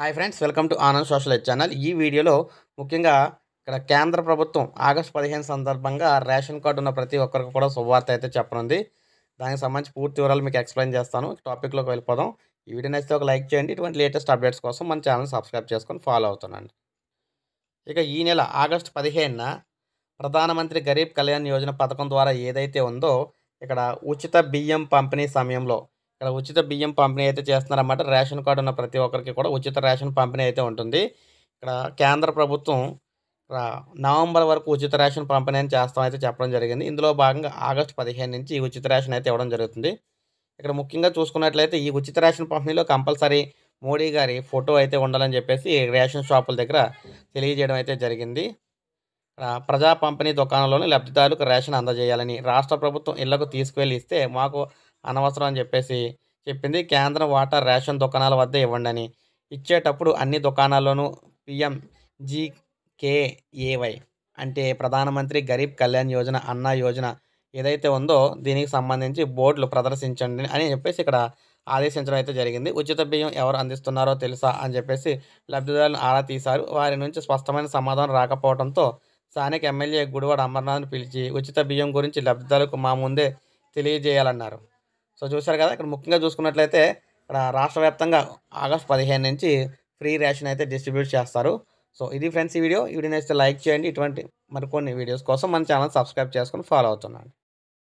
hi friends welcome to Anand social head channel ఈ వీడియోలో ముఖ్యంగా ఇక్కడ కేంద్ర ప్రభుత్వం ఆగస్టు పదిహేను సందర్భంగా రేషన్ కార్డు ఉన్న ప్రతి ఒక్కరికి కూడా శుభవార్త అయితే చెప్పనుంది దానికి సంబంధించి పూర్తి వివరాలు మీకు ఎక్స్ప్లెయిన్ చేస్తాను టాపిక్లోకి వెళ్ళిపోదాం ఈ వీడియో నచ్చితే ఒక లైక్ చేయండి ఇటువంటి లేటెస్ట్ అప్డేట్స్ కోసం మన ఛానల్ సబ్స్క్రైబ్ చేసుకొని ఫాలో అవుతుండండి ఇక ఈ నెల ఆగస్టు పదిహేనున ప్రధానమంత్రి గరీబ్ కళ్యాణ్ యోజన పథకం ద్వారా ఏదైతే ఉందో ఇక్కడ ఉచిత బియ్యం పంపిణీ సమయంలో ఇక్కడ ఉచిత బియ్యం పంపిణీ అయితే చేస్తున్నారన్నమాట రేషన్ కార్డు ఉన్న ప్రతి ఒక్కరికి కూడా ఉచిత రేషన్ పంపిణీ అయితే ఉంటుంది ఇక్కడ కేంద్ర ప్రభుత్వం నవంబర్ వరకు ఉచిత రేషన్ పంపిణీ అని చేస్తామైతే చెప్పడం జరిగింది ఇందులో భాగంగా ఆగస్టు పదిహేను నుంచి ఈ ఉచిత రేషన్ అయితే ఇవ్వడం జరుగుతుంది ఇక్కడ ముఖ్యంగా చూసుకున్నట్లయితే ఈ ఉచిత రేషన్ పంపిణీలో కంపల్సరీ మోడీ గారి ఫోటో అయితే ఉండాలని చెప్పేసి రేషన్ షాపుల దగ్గర తెలియజేయడం అయితే జరిగింది ప్రజా పంపిణీ దుకాణంలోని లబ్ధిదారులకు రేషన్ అందజేయాలని రాష్ట్ర ప్రభుత్వం ఇళ్లకు తీసుకువెళ్ళి ఇస్తే మాకు అనవసరం అని చెప్పేసి చెప్పింది కేంద్ర వాటర్ రేషన్ దుకాణాల వద్ద ఇవ్వండి అని ఇచ్చేటప్పుడు అన్ని దుకాణాల్లోనూ పిఎం జీకేఏవై అంటే ప్రధానమంత్రి గరీబ్ కళ్యాణ్ యోజన అన్న యోజన ఏదైతే ఉందో దీనికి సంబంధించి బోర్డులు ప్రదర్శించండి అని చెప్పేసి ఇక్కడ ఆదేశించడం అయితే జరిగింది ఉచిత బియ్యం ఎవరు అందిస్తున్నారో తెలుసా అని చెప్పేసి లబ్ధిదారులను ఆరా తీశారు వారి నుంచి స్పష్టమైన సమాధానం రాకపోవడంతో స్థానిక ఎమ్మెల్యే గుడివాడ అమర్నాథ్ను పిలిచి ఉచిత బియ్యం గురించి లబ్ధిదారులకు మా ముందే తెలియజేయాలన్నారు సో చూశారు కదా ఇక్కడ ముఖ్యంగా చూసుకున్నట్లయితే ఇక్కడ రాష్ట్ర వ్యాప్తంగా ఆగస్ట్ పదిహేను నుంచి ఫ్రీ రేషన్ అయితే డిస్ట్రిబ్యూట్ చేస్తారు సో ఇది ఫ్రెండ్స్ ఈ వీడియో ఈ వీడియో లైక్ చేయండి ఇటువంటి మరికొన్ని వీడియోస్ కోసం మన ఛానల్ సబ్స్క్రైబ్ చేసుకొని ఫాలో అవుతున్నాను